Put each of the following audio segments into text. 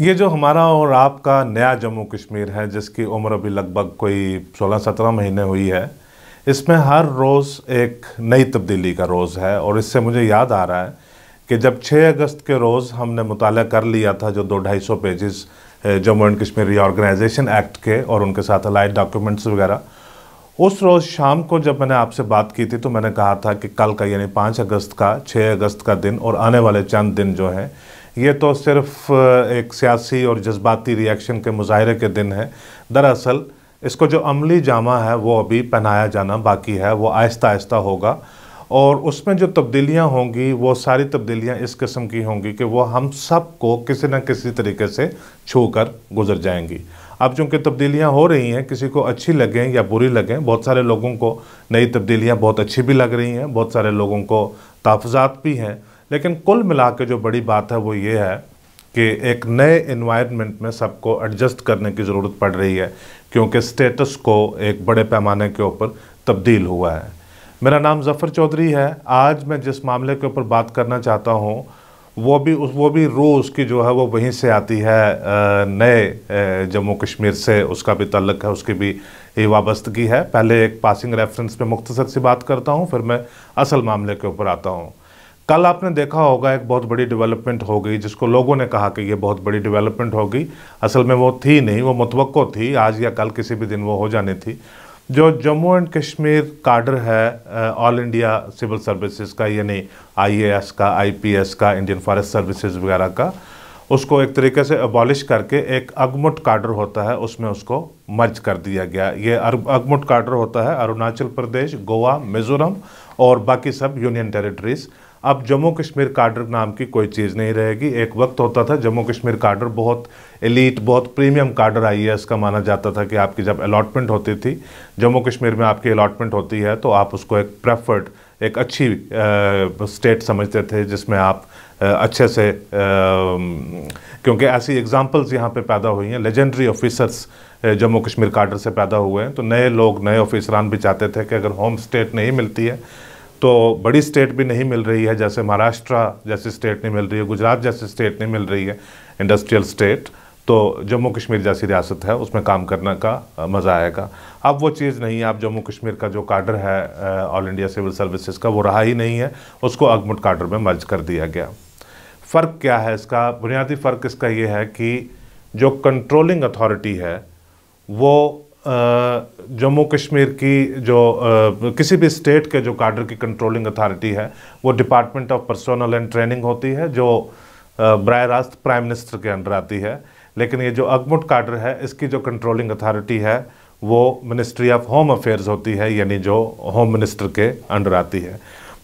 ये जो हमारा और आपका नया जम्मू कश्मीर है जिसकी उम्र अभी लगभग कोई 16-17 महीने हुई है इसमें हर रोज़ एक नई तब्दीली का रोज़ है और इससे मुझे याद आ रहा है कि जब 6 अगस्त के रोज़ हमने मुताल कर लिया था जो दो ढाई सौ pages Jammu and Kashmir reorganisation act के और उनके साथ अलाइड डॉक्यूमेंट्स वगैरह उस रोज़ शाम को जब मैंने आपसे बात की थी तो मैंने कहा था कि कल का यानी पाँच अगस्त का छः अगस्त का दिन और आने वाले चंद दिन जो हैं ये तो सिर्फ एक सियासी और जज्बाती रिएक्शन के मुजाहरे के दिन है दरअसल इसको जो अमली जामा है वो अभी पहनाया जाना बाकी है वो आहिस्ता आहिस्ता होगा और उसमें जो तब्दीलियां होंगी वो सारी तब्दीलियां इस किस्म की होंगी कि वो हम सब को किसी न किसी तरीके से छू कर गुजर जाएंगी अब चूँकि तब्दीलियाँ हो रही हैं किसी को अच्छी लगें या बुरी लगें बहुत सारे लोगों को नई तब्दीलियाँ बहुत अच्छी भी लग रही हैं बहुत सारे लोगों को तहफ़ात भी हैं लेकिन कुल मिला के जो बड़ी बात है वो ये है कि एक नए इन्वायरमेंट में सबको एडजस्ट करने की ज़रूरत पड़ रही है क्योंकि स्टेटस को एक बड़े पैमाने के ऊपर तब्दील हुआ है मेरा नाम जफ़र चौधरी है आज मैं जिस मामले के ऊपर बात करना चाहता हूँ वो भी उस वो भी रोज़ की जो है वो वहीं से आती है नए जम्मू कश्मीर से उसका भी तल्लक है उसकी भी ये वाबस्तगी है पहले एक पासिंग रेफरेंस पे मुख्तसर सी बात करता हूँ फिर मैं असल मामले के ऊपर आता हूँ कल आपने देखा होगा एक बहुत बड़ी डेवलपमेंट हो गई जिसको लोगों ने कहा कि ये बहुत बड़ी डेवलपमेंट हो गई असल में वो थी नहीं वो मुतवक़ो थी आज या कल किसी भी दिन वो हो जानी थी जो जम्मू एंड कश्मीर काडर है ऑल इंडिया सिविल सर्विसेज का यानी आईएएस का आईपीएस का इंडियन फॉरेस्ट सर्विसेज वगैरह का उसको एक तरीके से अबॉलिश करके एक अगमुट काडर होता है उसमें उसको मर्ज कर दिया गया ये अगमुट काडर होता है अरुणाचल प्रदेश गोवा मिज़ोरम और बाकी सब यूनियन टेरिटरीज़ अब जम्मू कश्मीर काडर नाम की कोई चीज़ नहीं रहेगी एक वक्त होता था जम्मू कश्मीर काडर बहुत एलिट बहुत प्रीमियम काडर आई है इसका माना जाता था कि आपकी जब अलॉटमेंट होती थी जम्मू कश्मीर में आपकी अलॉटमेंट होती है तो आप उसको एक प्रेफर्ड एक अच्छी स्टेट समझते थे जिसमें आप अच्छे से क्योंकि ऐसी एग्जांपल्स यहाँ पे पैदा हुई हैं legendary officers Jammu Kashmir cadre से पैदा हुए हैं तो नए लोग नए ऑफिसरान भी चाहते थे कि अगर होम स्टेट नहीं मिलती है तो बड़ी स्टेट भी नहीं मिल रही है जैसे महाराष्ट्र जैसी स्टेट नहीं मिल रही है गुजरात जैसी स्टेट नहीं मिल रही है इंडस्ट्रियल स्टेट तो जम्मू कश्मीर जैसी रियासत है उसमें काम करने का मज़ा आएगा अब वो चीज़ नहीं है अब जम्मू कश्मीर का जो काडर है ऑल इंडिया सिविल सर्विसेज का वो रहा ही नहीं है उसको अगमुट काडर में मर्ज कर दिया गया फ़र्क क्या है इसका बुनियादी फ़र्क इसका ये है कि जो कंट्रोलिंग अथॉरिटी है वो जम्मू कश्मीर की जो किसी भी स्टेट के जो काडर की कंट्रोलिंग अथॉरिटी है वो department of personnel and training होती है जो बर रास्त प्राइम मिनिस्टर के अंडर आती है लेकिन ये जो अगमुट काडर है इसकी जो कंट्रोलिंग अथॉरिटी है वो मिनिस्ट्री ऑफ होम अफेयर्स होती है यानी जो होम मिनिस्टर के अंडर आती है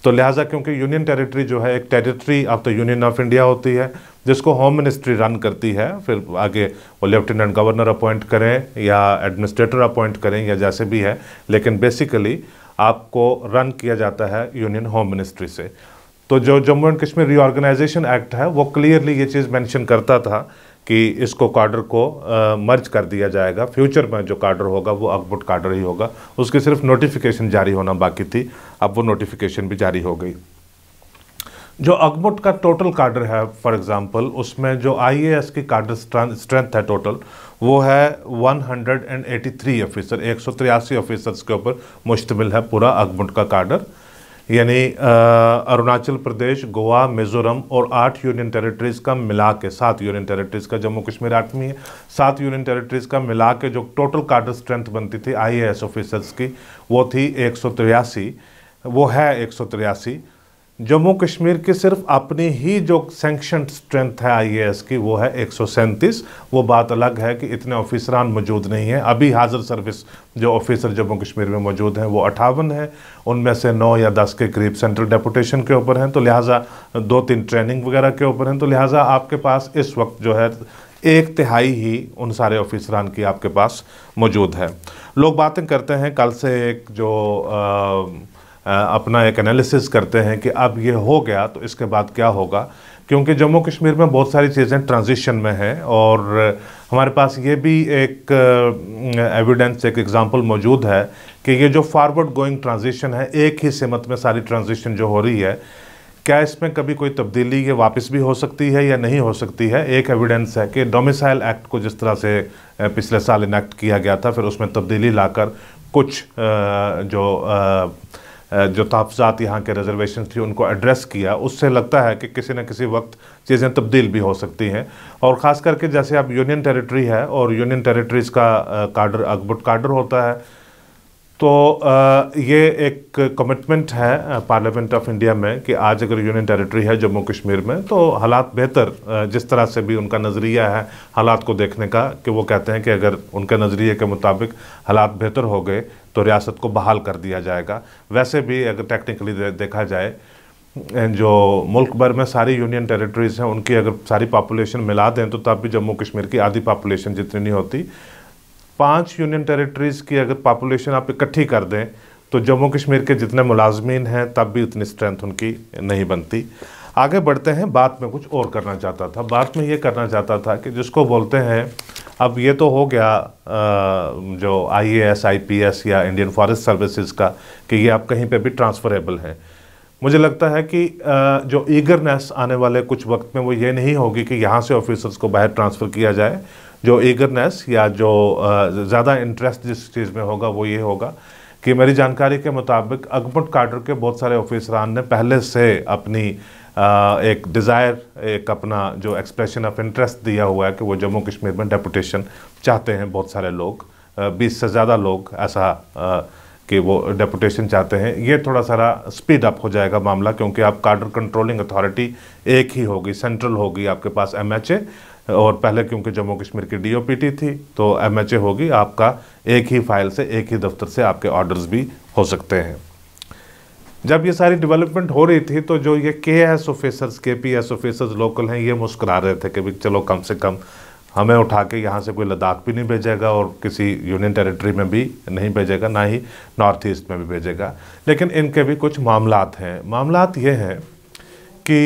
तो लिहाजा क्योंकि यूनियन टेरिटरी जो है एक territory of the union of India होती है जिसको होम मिनिस्ट्री रन करती है फिर आगे वो लेफ्टिनेंट गवर्नर अपॉइंट करें या एडमिनिस्ट्रेटर अपॉइंट करें या जैसे भी है लेकिन बेसिकली आपको रन किया जाता है यूनियन होम मिनिस्ट्री से तो जो Jammu and Kashmir reorganisation act है वो क्लियरली ये चीज़ मेंशन करता था कि इसको कार्डर को आ, मर्ज कर दिया जाएगा फ्यूचर में जो कार्डर होगा वो अकबुट कार्डर ही होगा उसकी सिर्फ नोटिफिकेशन जारी होना बाकी थी अब वो नोटिफिकेशन भी जारी हो गई जो अगमुट का टोटल काडर है फॉर एग्जांपल उसमें जो आईएएस की काडर स्ट्रेंथ है टोटल वो है 183 ऑफिसर एक सौ ऑफिसर्स के ऊपर मुश्तमिल है पूरा अगमुट का काडर यानी अरुणाचल प्रदेश गोवा मिज़ोरम और आठ यूनियन टेरिटरीज़ का मिला के सात यूनियन टेरिटरीज़ का जम्मू कश्मीर आठवीं है सात यूनियन टेरिटरीज़ का मिला के जो टोटल काडर स्ट्रेंथ बनती थी आईएएस ऑफिसर्स की वो थी एक वो है एक जम्मू कश्मीर की सिर्फ अपनी ही जो सेंक्शन स्ट्रेंथ है आईएएस की वो है एक वो बात अलग है कि इतने ऑफिसरान मौजूद नहीं हैं अभी हाजिर सर्विस जो ऑफिसर जम्मू कश्मीर में मौजूद हैं वो अठावन है उनमें से नौ या दस के करीब सेंट्रल डेपुटेशन के ऊपर हैं तो लिहाजा दो तीन ट्रेनिंग वगैरह के ऊपर हैं तो लिहाजा आपके पास इस वक्त जो है एक तिहाई ही उन सारे ऑफिसरान की आपके पास मौजूद है लोग बातें करते हैं कल से एक जो आ, अपना एक एनालिसिस करते हैं कि अब ये हो गया तो इसके बाद क्या होगा क्योंकि जम्मू कश्मीर में बहुत सारी चीज़ें ट्रांजिशन में हैं और हमारे पास ये भी एक एविडेंस एक एग्ज़ाम्पल मौजूद है कि ये जो फारवर्ड गोइंग ट्रांजिशन है एक ही सिमत में सारी ट्रांजिशन जो हो रही है क्या इसमें कभी कोई तब्दीली ये वापस भी हो सकती है या नहीं हो सकती है एक एविडेंस है कि डोमिसाइल एक्ट को जिस तरह से पिछले साल इनैक्ट किया गया था फिर उसमें तब्दीली लाकर कुछ जो जो तहफ़ात यहाँ के रिजर्वेशन थी उनको एड्रेस किया उससे लगता है कि किसी न किसी वक्त चीज़ें तब्दील भी हो सकती हैं और ख़ास करके जैसे आप यूनियन टेरिटरी है और यूनियन टेरिटरीज़ का काडर अकबुट काडर होता है तो ये एक कमिटमेंट है पार्लियामेंट ऑफ इंडिया में कि आज अगर यूनियन टेरिटरी है जम्मू कश्मीर में तो हालात बेहतर जिस तरह से भी उनका नज़रिया है हालात को देखने का कि वो कहते हैं कि अगर उनके नज़रिए के मुताबिक हालात बेहतर हो गए तो रियासत को बहाल कर दिया जाएगा वैसे भी अगर टेक्निकली दे, देखा जाए जो मुल्क भर में सारी यूनियन टेरिटरीज़ हैं उनकी अगर सारी पॉपुलेशन मिला दें तो तब भी जम्मू कश्मीर की आधी पॉपुलेशन जितनी नहीं होती पाँच यूनियन टेरिटरीज़ की अगर पॉपुलेशन आप इकट्ठी कर दें तो जम्मू कश्मीर के जितने मुलाजमीन हैं तब भी उतनी स्ट्रेंथ उनकी नहीं बनती आगे बढ़ते हैं बात में कुछ और करना चाहता था बात में ये करना चाहता था कि जिसको बोलते हैं अब ये तो हो गया आ, जो आईएएस आईपीएस या इंडियन फॉरेस्ट सर्विसेज का कि ये आप कहीं पे भी ट्रांसफ़रेबल हैं मुझे लगता है कि आ, जो ईगरनेस आने वाले कुछ वक्त में वो ये नहीं होगी कि यहाँ से ऑफिसर्स को बाहर ट्रांसफ़र किया जाए जो ईगरनेस या जो ज़्यादा इंटरेस्ट जिस चीज़ में होगा वो ये होगा कि मेरी जानकारी के मुताबिक अगमट कार्डर के बहुत सारे ऑफिसरान ने पहले से अपनी आ, एक डिज़ायर एक अपना जो एक्सप्रेशन ऑफ इंटरेस्ट दिया हुआ है कि वो जम्मू कश्मीर में डेपुटेशन चाहते हैं बहुत सारे लोग बीस से ज़्यादा लोग ऐसा आ, कि वो डेपुटेशन चाहते हैं ये थोड़ा सारा स्पीड अप हो जाएगा मामला क्योंकि आप कार्डर कंट्रोलिंग अथॉरिटी एक ही होगी सेंट्रल होगी आपके पास एमएचए और पहले क्योंकि जम्मू कश्मीर की डी थी तो एम होगी आपका एक ही फाइल से एक ही दफ्तर से आपके ऑर्डर्स भी हो सकते हैं जब ये सारी डेवलपमेंट हो रही थी तो जो ये K S officers K P S officers local हैं ये मुस्करा रहे थे कि भाई चलो कम से कम हमें उठा के यहाँ से कोई लद्दाख भी नहीं भेजेगा और किसी यूनियन टेरिटरी में भी नहीं भेजेगा ना ही नॉर्थ ईस्ट में भी भेजेगा लेकिन इनके भी कुछ मामलात हैं मामलात ये हैं कि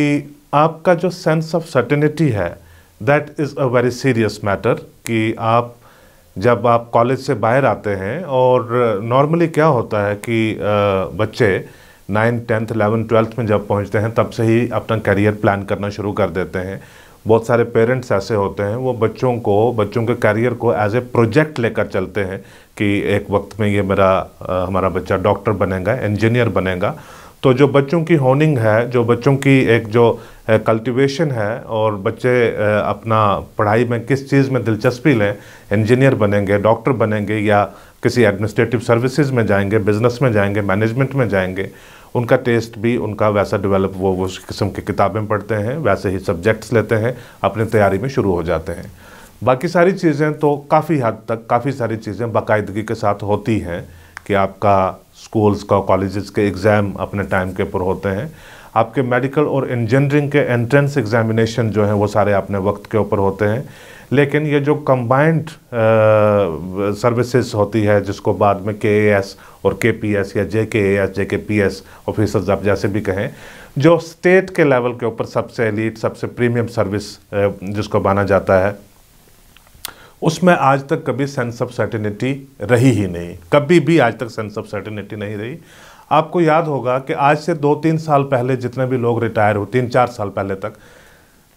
आपका जो सेंस ऑफ सर्टनिटी है that is a very serious matter कि आप जब आप कॉलेज से बाहर आते हैं और नॉर्मली uh, क्या होता है कि uh, बच्चे नाइन्थ टेंथ एलेवन ट्वेल्थ में जब पहुंचते हैं तब से ही अपना करियर प्लान करना शुरू कर देते हैं बहुत सारे पेरेंट्स ऐसे होते हैं वो बच्चों को बच्चों के करियर को एज ए प्रोजेक्ट लेकर चलते हैं कि एक वक्त में ये मेरा uh, हमारा बच्चा डॉक्टर बनेगा इंजीनियर बनेगा तो जो बच्चों की होनिंग है जो बच्चों की एक जो कल्टीवेशन है और बच्चे अपना पढ़ाई में किस चीज़ में दिलचस्पी लें इंजीनियर बनेंगे डॉक्टर बनेंगे या किसी एडमिनिस्ट्रेटिव सर्विसेज में जाएंगे बिजनेस में जाएंगे मैनेजमेंट में जाएंगे उनका टेस्ट भी उनका वैसा डेवलप वो उस किस्म की किताबें पढ़ते हैं वैसे ही सब्जेक्ट्स लेते हैं अपनी तैयारी में शुरू हो जाते हैं बाकी सारी चीज़ें तो काफ़ी हद तक काफ़ी सारी चीज़ें बाकायदगी के साथ होती हैं कि आपका स्कूल्स का कॉलेजेस के एग्ज़ाम अपने टाइम के ऊपर होते हैं आपके मेडिकल और इंजीनियरिंग के एंट्रेंस एग्जामिनेशन जो हैं वो सारे अपने वक्त के ऊपर होते हैं लेकिन ये जो कंबाइंड सर्विसेज होती है जिसको बाद में के एस और के पी एस या जे के एस जे के पी एस ऑफिसर्स आप जैसे भी कहें जो स्टेट के लेवल के ऊपर सबसे एलिट सबसे प्रीमियम सर्विस जिसको माना जाता है उसमें आज तक कभी सेंस ऑफ सर्टिनिटी रही ही नहीं कभी भी आज तक सेंस ऑफ सर्टिनिटी नहीं रही आपको याद होगा कि आज से दो तीन साल पहले जितने भी लोग रिटायर हुए तीन चार साल पहले तक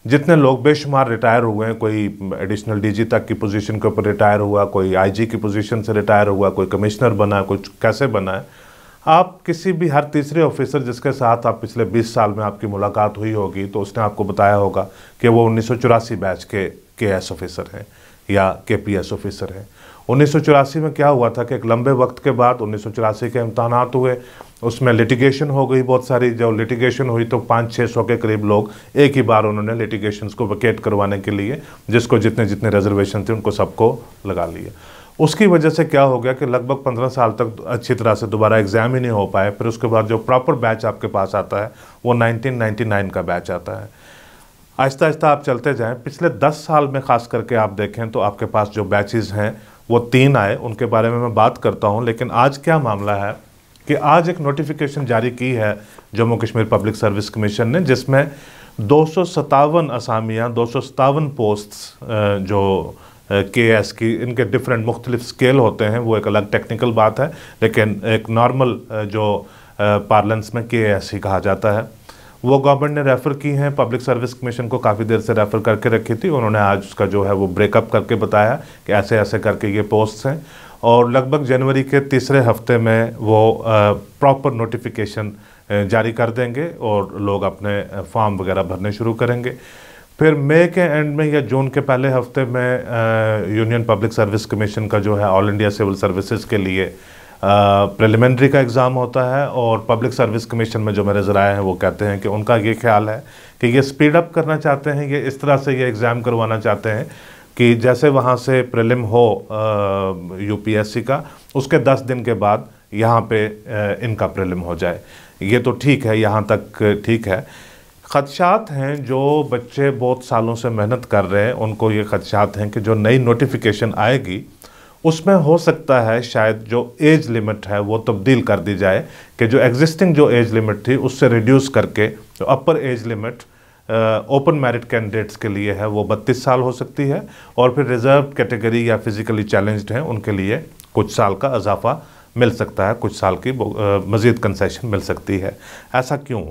जितने लोग बेशुमार रिटायर हुए हैं कोई एडिशनल डीजी तक की पोजीशन के ऊपर रिटायर हुआ कोई आईजी की पोजीशन से रिटायर हुआ कोई कमिश्नर बना कुछ कैसे बना है आप किसी भी हर तीसरे ऑफिसर जिसके साथ आप पिछले 20 साल में आपकी मुलाकात हुई होगी तो उसने आपको बताया होगा कि वो उन्नीस बैच के के एस ऑफिसर हैं या के पी एस ऑफिसर है उन्नीस में क्या हुआ था कि एक लंबे वक्त के बाद उन्नीस के इम्तहानात हुए उसमें लिटिगेशन हो गई बहुत सारी जब लिटिगेशन हुई तो पाँच छः सौ के करीब लोग एक ही बार उन्होंने लिटिगेशन को वकेट करवाने के लिए जिसको जितने जितने रिजर्वेशन थे उनको सबको लगा लिए उसकी वजह से क्या हो गया कि लगभग पंद्रह साल तक अच्छी तरह से दोबारा एग्ज़ाम ही नहीं हो पाए फिर उसके बाद जो प्रॉपर बैच आपके पास आता है वो 1999 का बैच आता है आहिस्ता आहिस्ता आप चलते जाएं पिछले दस साल में खास करके आप देखें तो आपके पास जो बैचेज हैं वो तीन आए उनके बारे में मैं बात करता हूँ लेकिन आज क्या मामला है कि आज एक नोटिफिकेशन जारी की है Jammu Kashmir public service commission ने जिसमें दो सौ सतावन असामियाँ दो सौ सतावन पोस्ट जो के एस की इनके डिफरेंट मुख्तलिफ स्केल होते हैं वो एक अलग टेक्निकल बात है लेकिन एक नॉर्मल जो पार्लेंस में के एस ही कहा जाता है वो गवर्नमेंट ने रेफ़र की हैं पब्लिक सर्विस कमीशन को काफ़ी देर से रेफ़र करके रखी थी उन्होंने आज उसका जो है वो ब्रेकअप करके बताया कि ऐसे ऐसे करके ये पोस्ट हैं और लगभग जनवरी के तीसरे हफ्ते में वो प्रॉपर नोटिफिकेशन जारी कर देंगे और लोग अपने फॉर्म वगैरह भरने शुरू करेंगे फिर मई के एंड में या जून के पहले हफ्ते में यूनियन पब्लिक सर्विस कमीशन का जो है ऑल इंडिया सिविल सर्विसेज के लिए प्रिलिमिनरी का एग्ज़ाम होता है और पब्लिक सर्विस कमीशन में जो मेरे ज़राए हैं वो कहते हैं कि उनका ये ख्याल है कि ये स्पीड अप करना चाहते हैं ये इस तरह से ये एग्ज़ाम करवाना चाहते हैं कि जैसे वहाँ से प्रिलिम हो यूपीएससी का उसके दस दिन के बाद यहाँ पे इनका प्रिलिम हो जाए ये तो ठीक है यहाँ तक ठीक है खदशात हैं जो बच्चे बहुत सालों से मेहनत कर रहे हैं उनको ये खदशात हैं कि जो नई नोटिफिकेशन आएगी उसमें हो सकता है शायद जो एज लिमिट है वो तब्दील कर दी जाए कि जो एग्जिस्टिंग जो एज लिमिट थी उससे रिड्यूस करके जो upper age limit open merit candidates के लिए है वो बत्तीस साल हो सकती है और फिर रिजर्व कैटेगरी या फिजिकली चैलेंज्ड हैं उनके लिए कुछ साल का इजाफा मिल सकता है कुछ साल की मज़ीद कंसेशन मिल सकती है ऐसा क्यों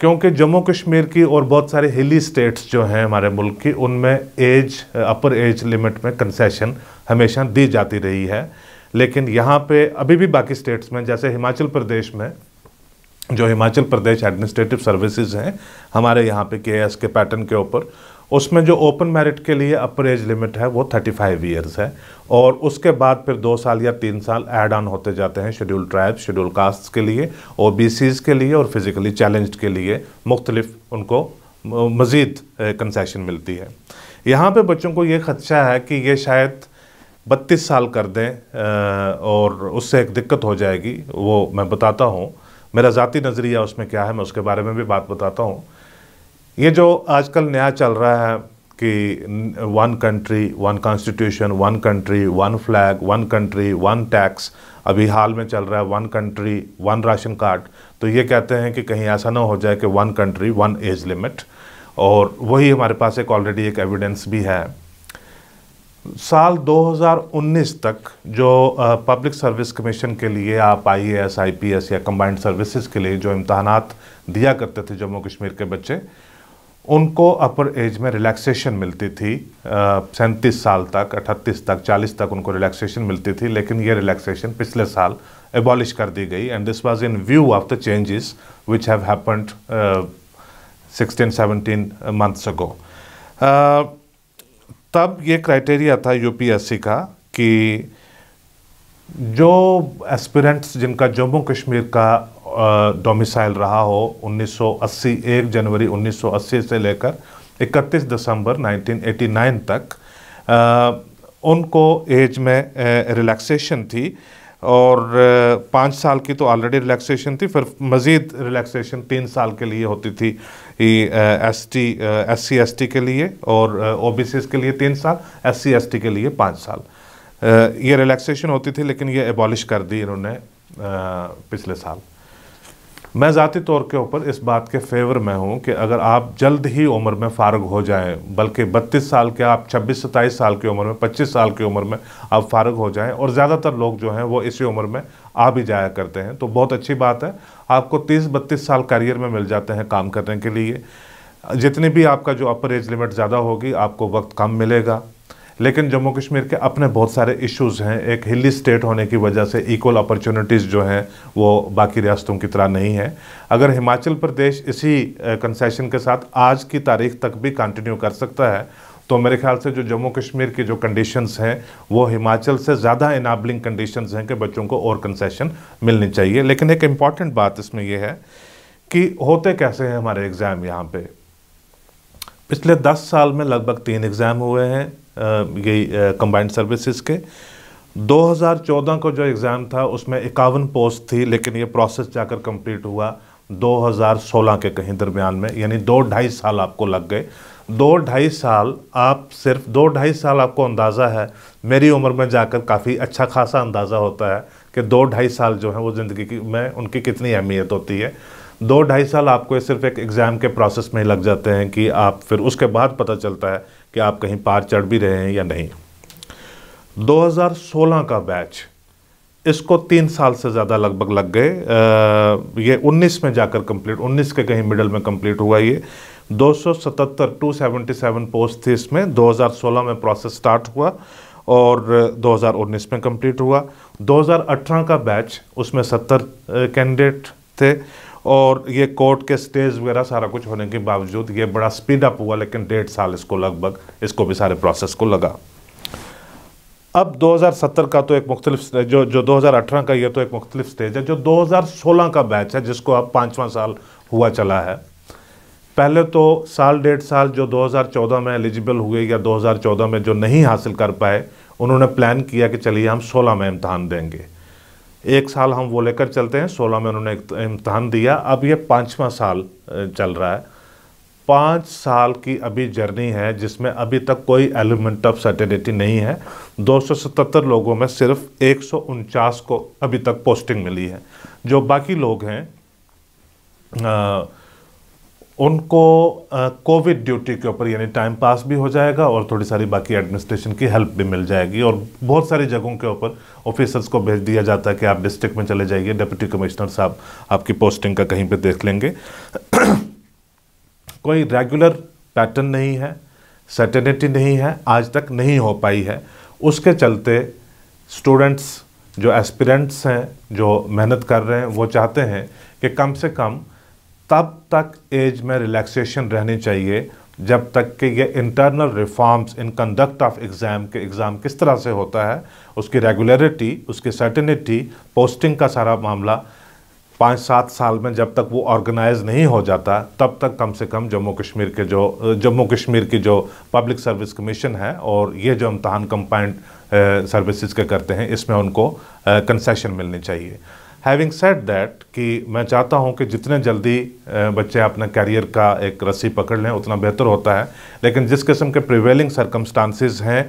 क्योंकि जम्मू कश्मीर की और बहुत सारे हिली स्टेट्स जो हैं हमारे मुल्क की उनमें एज अपर एज लिमिट में कंसेशन हमेशा दी जाती रही है लेकिन यहाँ पे अभी भी बाकी स्टेट्स में जैसे हिमाचल प्रदेश में जो हिमाचल प्रदेश एडमिनिस्ट्रेटिव सर्विसेज हैं हमारे यहाँ पे के एस के पैटर्न के ऊपर उसमें जो ओपन मेरिट के लिए अपर एज लिमिट है वो थर्टी फाइव ईयर्स है और उसके बाद फिर दो साल या तीन साल ऐड ऑन होते जाते हैं शेड्यूल ट्राइब शेड्यूल कास्ट के लिए ओ के लिए और फिज़िकली चैलेंज के लिए मुख्तलिफ उनको मज़ीद कंसेशन मिलती है यहाँ पे बच्चों को ये ख़दशा है कि ये शायद बत्तीस साल कर दें और उससे एक दिक्कत हो जाएगी वो मैं बताता हूँ मेरा ज़ाती नज़रिया उसमें क्या है मैं उसके बारे में भी बात बताता हूँ ये जो आजकल नया चल रहा है कि one country one constitution one country one flag one country one tax अभी हाल में चल रहा है one country one ration card तो ये कहते हैं कि कहीं ऐसा ना हो जाए कि one country one age limit और वही हमारे पास एक ऑलरेडी एक एविडेंस भी है साल 2019 तक जो पब्लिक सर्विस कमीशन के लिए आप I S I P S या कंबाइंड सर्विसेज के लिए जो इम्तहानात दिया करते थे जम्मू कश्मीर के बच्चे उनको अपर एज में रिलैक्सेशन मिलती थी सैंतीस साल तक अठतीस तक चालीस तक उनको रिलैक्सेशन मिलती थी लेकिन ये रिलैक्सेशन पिछले साल एबॉलिश कर दी गई and this was in view of the changes which have happened sixteen seventeen months ago तब ये क्राइटेरिया था यूपीएससी का कि जो एस्पिरेंट्स जिनका जम्मू कश्मीर का डोमिसाइल रहा हो 1981 जनवरी 1980 से लेकर 31 दिसंबर 1989 तक आ, उनको एज में रिलैक्सेशन थी और पाँच साल की तो ऑलरेडी रिलैक्सेशन थी फिर मज़ीद रिलैक्सेशन तीन साल के लिए होती थी S T S C S T के लिए और ओ बी सी के लिए तीन साल एस सी एस टी के लिए पाँच साल ये रिलैक्सेशन होती थी लेकिन ये एबॉलिश कर दी इन्होंने पिछले साल मैं ज़ाती तौर के ऊपर इस बात के फेवर में हूँ कि अगर आप जल्द ही उम्र में फ़ारग हो जाएं बल्कि 32 साल के आप 26 सत्ताईस साल की उम्र में 25 साल की उम्र में आप फ़ारग हो जाएं और ज़्यादातर लोग जो हैं वो इसी उम्र में आ भी जाया करते हैं तो बहुत अच्छी बात है आपको तीस बत्तीस साल करियर में मिल जाते हैं काम करने के लिए जितनी भी आपका जो अपर एज लिमिट ज़्यादा होगी आपको वक्त कम मिलेगा लेकिन जम्मू कश्मीर के अपने बहुत सारे इश्यूज़ हैं एक हिली स्टेट होने की वजह से इक्वल अपॉर्चुनिटीज़ जो हैं वो बाकी रियासतों की तरह नहीं है अगर हिमाचल प्रदेश इसी कंसेशन के साथ आज की तारीख तक भी कंटिन्यू कर सकता है तो मेरे ख्याल से जो जम्मू कश्मीर की जो कंडीशंस हैं वो हिमाचल से ज़्यादा इनाबलिंग कंडीशंस हैं कि बच्चों को और कंसेशन मिलनी चाहिए लेकिन एक इम्पॉर्टेंट बात इसमें यह है कि होते कैसे हैं हमारे एग्ज़ाम यहाँ पे पिछले दस साल में लगभग तीन एग्ज़ाम हुए हैं ये कंबाइंड सर्विसेज के 2014 को जो एग्ज़ाम था उसमें इक्यावन पोस्ट थी लेकिन ये प्रोसेस जाकर कंप्लीट हुआ 2016 के कहीं दरमियान में यानी दो ढाई साल आपको लग गए दो ढाई साल आप सिर्फ दो ढाई साल आपको अंदाज़ा है मेरी उम्र में जाकर काफ़ी अच्छा खासा अंदाज़ा होता है कि दो ढाई साल जो है वो ज़िंदगी की में उनकी कितनी अहमियत होती है दो ढाई साल आपको सिर्फ एक एग्ज़ाम के प्रोसेस में लग जाते हैं कि आप फिर उसके बाद पता चलता है कि आप कहीं पार चढ़ भी रहे हैं या नहीं 2016 का बैच इसको तीन साल से ज़्यादा लगभग लग गए ये 19 में जाकर कंप्लीट 19 के कहीं मिडल में कंप्लीट हुआ ये 277 277 पोस्ट थी इसमें 2016 में प्रोसेस स्टार्ट हुआ और 2019 में कंप्लीट हुआ 2018 का बैच उसमें 70 कैंडिडेट थे और ये कोर्ट के स्टेज वगैरह सारा कुछ होने के बावजूद ये बड़ा स्पीड अप हुआ लेकिन डेढ़ साल इसको लगभग इसको भी सारे प्रोसेस को लगा अब 2070 का तो एक मुख्तलिफ जो जो 2018 का ये तो एक मुख्तलिफ स्टेज है जो 2016 का बैच है जिसको अब पाँचवा साल हुआ चला है पहले तो साल डेढ़ साल जो 2014 में एलिजिबल हुए या 2014 में जो नहीं हासिल कर पाए उन्होंने प्लान किया कि चलिए हम 16 में इम्तहान देंगे एक साल हम वो लेकर चलते हैं सोलह में उन्होंने इम्तहान दिया अब ये पाँचवा साल चल रहा है पाँच साल की अभी जर्नी है जिसमें अभी तक कोई एलिमेंट ऑफ सर्टेनिटी नहीं है 277 लोगों में सिर्फ एक को अभी तक पोस्टिंग मिली है जो बाकी लोग हैं उनको कोविड ड्यूटी के ऊपर यानी टाइम पास भी हो जाएगा और थोड़ी सारी बाकी एडमिनिस्ट्रेशन की हेल्प भी मिल जाएगी और बहुत सारी जगहों के ऊपर ऑफिसर्स को भेज दिया जाता है कि आप डिस्ट्रिक्ट में चले जाइए डिप्टी कमिश्नर साहब आपकी पोस्टिंग का कहीं पर देख लेंगे कोई रेगुलर पैटर्न नहीं है सर्टेनिटी नहीं है आज तक नहीं हो पाई है उसके चलते स्टूडेंट्स जो एस्पिरेंट्स हैं जो मेहनत कर रहे हैं वो चाहते हैं कि कम से कम तब तक एज में रिलैक्सेशन रहनी चाहिए जब तक कि ये internal reforms in conduct of exam के एग्ज़ाम किस तरह से होता है उसकी रेगुलरिटी उसकी सर्टेनिटी पोस्टिंग का सारा मामला पाँच सात साल में जब तक वो ऑर्गेनाइज नहीं हो जाता तब तक कम से कम जम्मू कश्मीर के जो जम्मू कश्मीर की जो पब्लिक सर्विस कमीशन है और ये जो इम्तहान कंपाइंड सर्विसेज के करते हैं इसमें उनको कंसेशन मिलनी चाहिए हैविंग सेट दैट कि मैं चाहता हूं कि जितने जल्दी बच्चे अपने कैरियर का एक रस्सी पकड़ लें उतना बेहतर होता है लेकिन जिस किस्म के प्रिवेलिंग सरकमस्टांसिस हैं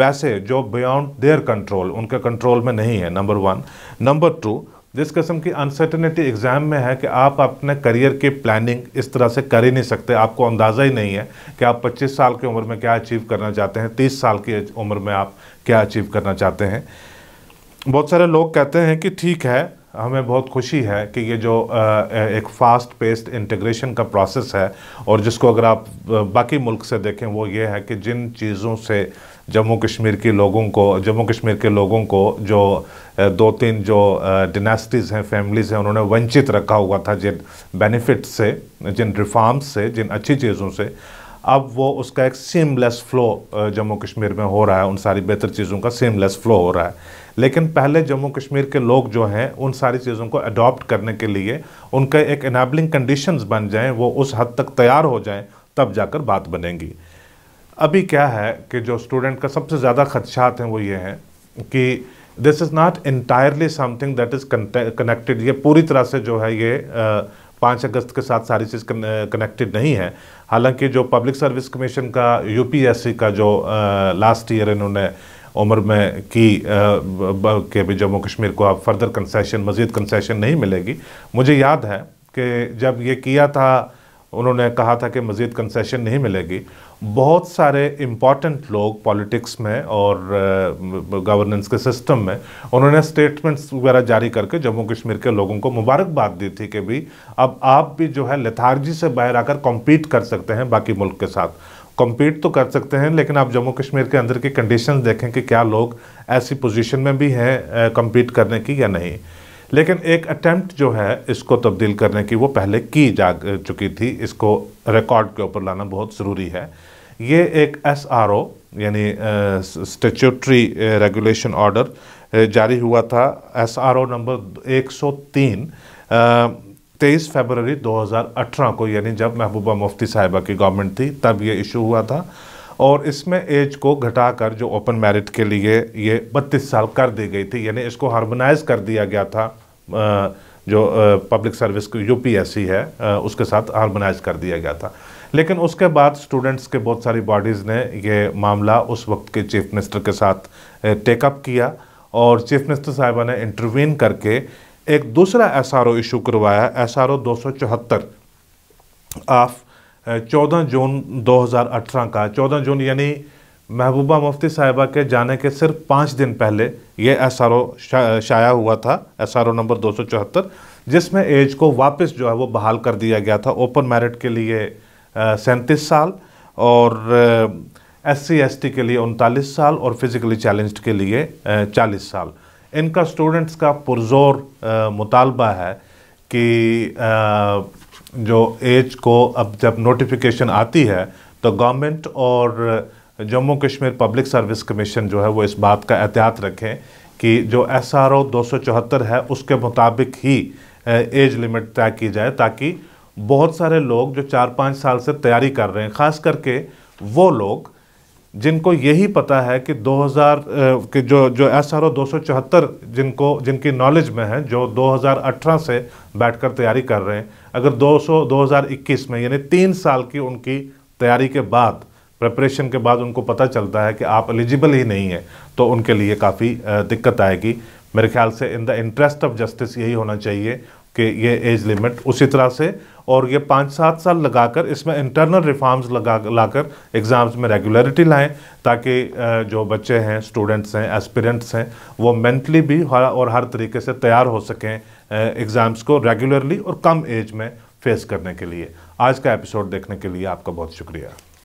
वैसे जो बियॉन्ड देयर कंट्रोल उनके कंट्रोल में नहीं है नंबर वन नंबर टू जिस किस्म की अनसर्टनिटी एग्ज़ाम में है कि आप अपने करियर की प्लानिंग इस तरह से कर ही नहीं सकते आपको अंदाज़ा ही नहीं है कि आप 25 साल की उम्र में क्या अचीव करना चाहते हैं 30 साल की उम्र में आप क्या अचीव करना चाहते हैं बहुत सारे लोग कहते हैं कि ठीक है हमें बहुत खुशी है कि ये जो एक फ़ास्ट पेस्ड इंटीग्रेशन का प्रोसेस है और जिसको अगर आप बाकी मुल्क से देखें वो ये है कि जिन चीज़ों से जम्मू कश्मीर के लोगों को जम्मू कश्मीर के लोगों को जो दो तीन जो डिनेस्टीज़ हैं फैमिलीज़ हैं उन्होंने वंचित रखा हुआ था जिन बेनिफिट्स से जिन रिफॉर्म्स से जिन अच्छी चीज़ों से अब वो उसका एक सीमलेस फ्लो जम्मू कश्मीर में हो रहा है उन सारी बेहतर चीज़ों का सीमलेस फ्लो हो रहा है लेकिन पहले जम्मू कश्मीर के लोग जो हैं उन सारी चीज़ों को अडॉप्ट करने के लिए उनके एक इनेबलिंग कंडीशंस बन जाएं वो उस हद तक तैयार हो जाएं तब जाकर बात बनेगी अभी क्या है कि जो स्टूडेंट का सबसे ज़्यादा खदशात हैं वो ये हैं कि this is not entirely something that is connected ये पूरी तरह से जो है ये पाँच अगस्त के साथ सारी चीज़ कनेक्टेड नहीं है हालांकि जो पब्लिक सर्विस कमीशन का यूपीएससी का जो लास्ट ईयर इन्होंने उम्र में की के भी जम्मू कश्मीर को अब फर्दर कंसेशन मज़ीद कंसेशन नहीं मिलेगी मुझे याद है कि जब ये किया था उन्होंने कहा था कि मज़ीद कंसेशन नहीं मिलेगी बहुत सारे इम्पॉर्टेंट लोग पॉलिटिक्स में और गवर्नेंस के सिस्टम में उन्होंने स्टेटमेंट्स वगैरह जारी करके जम्मू कश्मीर के लोगों को मुबारकबाद दी थी कि भी अब आप भी जो है लेथारजी से बाहर आकर कॉम्पीट कर सकते हैं बाकी मुल्क के साथ कम्पीट तो कर सकते हैं लेकिन आप जम्मू कश्मीर के अंदर की कंडीशन देखें कि क्या लोग ऐसी पोजिशन में भी हैं कम्पीट करने की या नहीं लेकिन एक अटैम्प्ट जो है इसको तब्दील करने की वो पहले की जा चुकी थी इसको रिकॉर्ड के ऊपर लाना बहुत ज़रूरी है ये एक एस आर ओ यानी स्टेचूटरी रेगुलेशन ऑर्डर जारी हुआ था एस आर ओ नंबर एक सौ तीन तेईस फरवरी 2018 को यानी जब महबूबा मुफ्ती साहिबा की गवर्नमेंट थी तब ये इशू हुआ था और इसमें एज को घटाकर जो ओपन मैरिट के लिए ये 32 साल कर दी गई थी यानी इसको हार्मोनाइज कर दिया गया था जो पब्लिक सर्विस की यूपीएससी है उसके साथ हारमोनाइज कर दिया गया था लेकिन उसके बाद स्टूडेंट्स के बहुत सारी बॉडीज़ ने ये मामला उस वक्त के चीफ मिनिस्टर के साथ टेकअप किया और चीफ मिनिस्टर साहिबा ने इंटरवीन करके एक दूसरा एस आर ओ इशू करवाया एस आर ओ दो सौ चौहत्तर ऑफ चौदह जून 2018 का 14 जून यानी महबूबा मुफ्ती साहिबा के जाने के सिर्फ पाँच दिन पहले ये एस आर ओ शाया हुआ था एस आर ओ नंबर दो सौ चौहत्तर जिसमें एज को वापस जो है वो बहाल कर दिया गया था ओपन मेरिट के लिए सैंतीस साल और एस सी एस टी के लिए उनतालीस साल और फिज़िकली चैलेंज के लिए चालीस साल इनका स्टूडेंट्स का पुरजोर मुतालबा है कि आ, जो एज को अब जब नोटिफिकेशन आती है तो गवर्नमेंट और Jammu Kashmir public service commission जो है वो इस बात का एहतियात रखें कि जो एस आर ओ दो सौ चौहत्तर है उसके मुताबिक ही एज लिमिट तय की जाए ताकि बहुत सारे लोग जो चार पाँच साल से तैयारी कर रहे हैं ख़ास करके वो लोग जिनको यही पता है कि 2000 के जो जो एस आर ओ दो जिनको जिनकी नॉलेज में है जो 2018 से बैठकर तैयारी कर रहे हैं अगर 200 2021 में यानी तीन साल की उनकी तैयारी के बाद प्रिपरेशन के बाद उनको पता चलता है कि आप एलिजिबल ही नहीं है तो उनके लिए काफ़ी दिक्कत आएगी मेरे ख्याल से in the interest of justice यही होना चाहिए कि ये एज लिमिट उसी तरह से और ये पाँच सात साल लगाकर इसमें इंटरनल रिफॉर्म्स लगा लाकर एग्ज़ाम्स में रेगुलरिटी लाएं ताकि जो बच्चे हैं स्टूडेंट्स हैं एस्पिरेंट्स हैं वो मेंटली भी हर और हर तरीके से तैयार हो सकें एग्ज़ाम्स को रेगुलरली और कम एज में फेस करने के लिए आज का एपिसोड देखने के लिए आपका बहुत शुक्रिया